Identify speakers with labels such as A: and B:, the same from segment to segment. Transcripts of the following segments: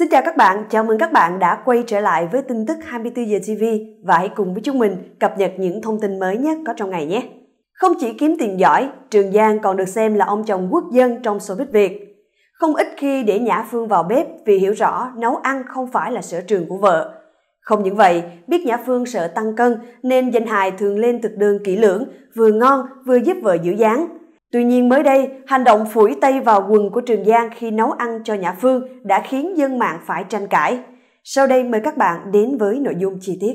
A: Xin chào các bạn, chào mừng các bạn đã quay trở lại với tin tức 24 giờ TV và hãy cùng với chúng mình cập nhật những thông tin mới nhất có trong ngày nhé. Không chỉ kiếm tiền giỏi, Trường Giang còn được xem là ông chồng quốc dân trong showbiz Việt. Không ít khi để Nhã Phương vào bếp vì hiểu rõ nấu ăn không phải là sở trường của vợ. Không những vậy, biết Nhã Phương sợ tăng cân nên danh hài thường lên thực đơn kỹ lưỡng, vừa ngon vừa giúp vợ giữ dáng, Tuy nhiên mới đây, hành động phủi tay vào quần của Trường Giang khi nấu ăn cho Nhã Phương đã khiến dân mạng phải tranh cãi. Sau đây mời các bạn đến với nội dung chi tiết.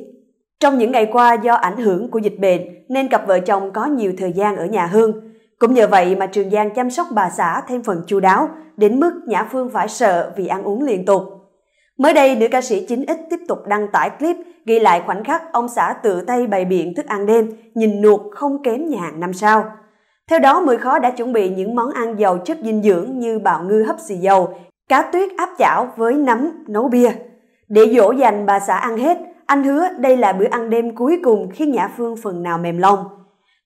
A: Trong những ngày qua do ảnh hưởng của dịch bệnh nên cặp vợ chồng có nhiều thời gian ở nhà Hương. Cũng nhờ vậy mà Trường Giang chăm sóc bà xã thêm phần chu đáo, đến mức Nhã Phương phải sợ vì ăn uống liên tục. Mới đây, nữ ca sĩ 9X tiếp tục đăng tải clip ghi lại khoảnh khắc ông xã tự tay bày biện thức ăn đêm, nhìn nuột không kém nhà hàng năm sao. Theo đó, Mười Khó đã chuẩn bị những món ăn giàu chất dinh dưỡng như bào ngư hấp xì dầu, cá tuyết áp chảo với nấm nấu bia. Để dỗ dành bà xã ăn hết, anh hứa đây là bữa ăn đêm cuối cùng khiến Nhã Phương phần nào mềm lòng.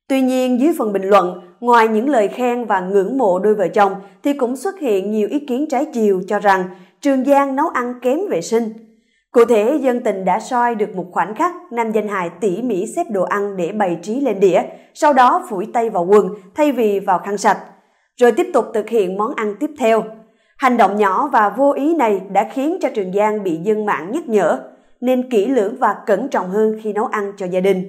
A: Tuy nhiên, dưới phần bình luận, ngoài những lời khen và ngưỡng mộ đôi vợ chồng thì cũng xuất hiện nhiều ý kiến trái chiều cho rằng Trường Giang nấu ăn kém vệ sinh, Cụ thể, dân tình đã soi được một khoảnh khắc nam danh hài tỉ mỉ xếp đồ ăn để bày trí lên đĩa, sau đó phủi tay vào quần thay vì vào khăn sạch, rồi tiếp tục thực hiện món ăn tiếp theo. Hành động nhỏ và vô ý này đã khiến cho Trường Giang bị dân mạng nhắc nhở, nên kỹ lưỡng và cẩn trọng hơn khi nấu ăn cho gia đình.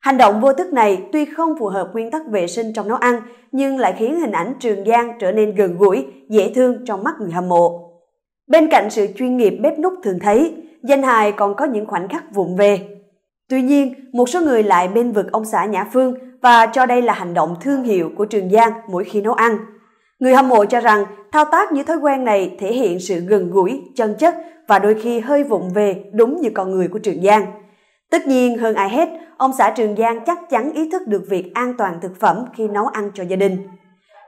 A: Hành động vô thức này tuy không phù hợp nguyên tắc vệ sinh trong nấu ăn, nhưng lại khiến hình ảnh Trường Giang trở nên gần gũi, dễ thương trong mắt người hâm mộ. Bên cạnh sự chuyên nghiệp bếp nút thường thấy, danh hài còn có những khoảnh khắc vụng về. Tuy nhiên, một số người lại bên vực ông xã Nhã Phương và cho đây là hành động thương hiệu của Trường Giang mỗi khi nấu ăn. Người hâm mộ cho rằng thao tác như thói quen này thể hiện sự gần gũi, chân chất và đôi khi hơi vụng về đúng như con người của Trường Giang. Tất nhiên hơn ai hết, ông xã Trường Giang chắc chắn ý thức được việc an toàn thực phẩm khi nấu ăn cho gia đình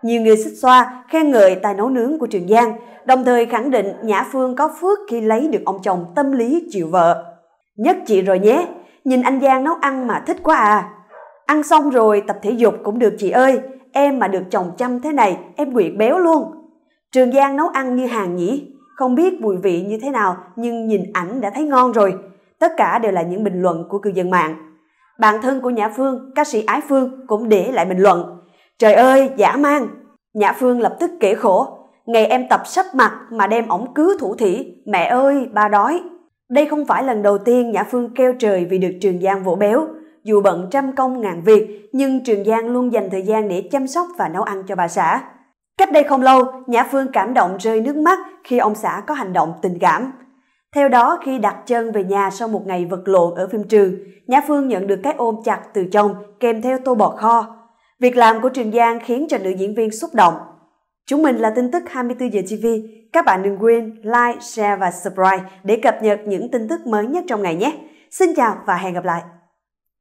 A: nhiều người xích xoa khen ngợi tài nấu nướng của Trường Giang, đồng thời khẳng định Nhã Phương có phước khi lấy được ông chồng tâm lý chịu vợ. Nhất chị rồi nhé, nhìn anh Giang nấu ăn mà thích quá à. Ăn xong rồi tập thể dục cũng được chị ơi, em mà được chồng chăm thế này em quyệt béo luôn. Trường Giang nấu ăn như hàng nhỉ, không biết mùi vị như thế nào nhưng nhìn ảnh đã thấy ngon rồi. Tất cả đều là những bình luận của cư dân mạng. Bạn thân của Nhã Phương, ca sĩ Ái Phương cũng để lại bình luận Trời ơi, giả mang! Nhã Phương lập tức kể khổ. Ngày em tập sắp mặt mà đem ổng cứ thủ thỉ. Mẹ ơi, ba đói! Đây không phải lần đầu tiên Nhã Phương kêu trời vì được Trường Giang vỗ béo. Dù bận trăm công ngàn việc, nhưng Trường Giang luôn dành thời gian để chăm sóc và nấu ăn cho bà xã. Cách đây không lâu, Nhã Phương cảm động rơi nước mắt khi ông xã có hành động tình cảm. Theo đó, khi đặt chân về nhà sau một ngày vật lộn ở phim trường, Nhã Phương nhận được cái ôm chặt từ chồng kèm theo tô bò kho. Việc làm của Trường Giang khiến cho nữ diễn viên xúc động. Chúng mình là tin tức 24 giờ TV. Các bạn đừng quên like, share và subscribe để cập nhật những tin tức mới nhất trong ngày nhé. Xin chào và hẹn gặp lại.